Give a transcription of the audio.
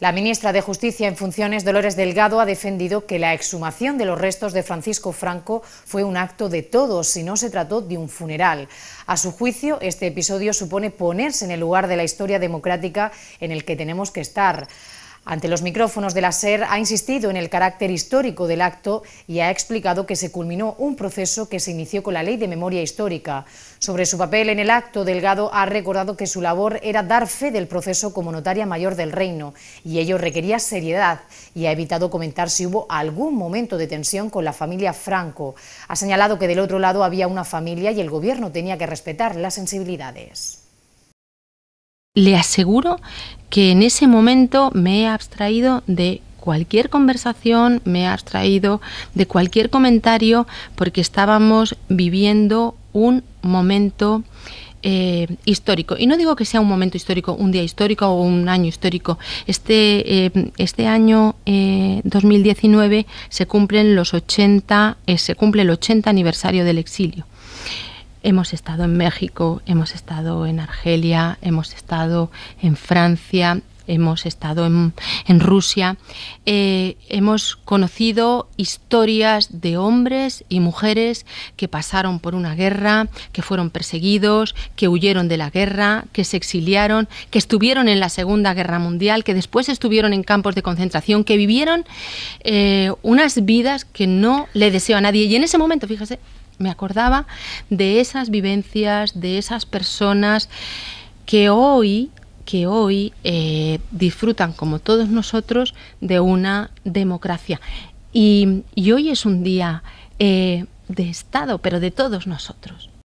La ministra de Justicia en funciones, Dolores Delgado, ha defendido que la exhumación de los restos de Francisco Franco fue un acto de todos si no se trató de un funeral. A su juicio, este episodio supone ponerse en el lugar de la historia democrática en el que tenemos que estar. Ante los micrófonos de la SER ha insistido en el carácter histórico del acto y ha explicado que se culminó un proceso que se inició con la Ley de Memoria Histórica. Sobre su papel en el acto, Delgado ha recordado que su labor era dar fe del proceso como notaria mayor del reino y ello requería seriedad y ha evitado comentar si hubo algún momento de tensión con la familia Franco. Ha señalado que del otro lado había una familia y el gobierno tenía que respetar las sensibilidades le aseguro que en ese momento me he abstraído de cualquier conversación, me he abstraído de cualquier comentario, porque estábamos viviendo un momento eh, histórico. Y no digo que sea un momento histórico, un día histórico o un año histórico. Este, eh, este año 2019 eh, se cumplen los 80, se cumple el 80 aniversario del exilio. Hemos estado en México, hemos estado en Argelia, hemos estado en Francia, hemos estado en, Rusia, eh, hemos conocido historias de hombres y mujeres que pasaron por una guerra, que fueron perseguidos, que huyeron de la guerra, que se exiliaron, que estuvieron en la Segunda Guerra Mundial, que después estuvieron en campos de concentración, que vivieron eh, unas vidas que no le deseo a nadie. Y en ese momento, fíjese, me acordaba de esas vivencias, de esas personas que hoy que hoy eh, disfrutan, como todos nosotros, de una democracia. Y, hoy es un día eh, de Estado, pero de todos nosotros.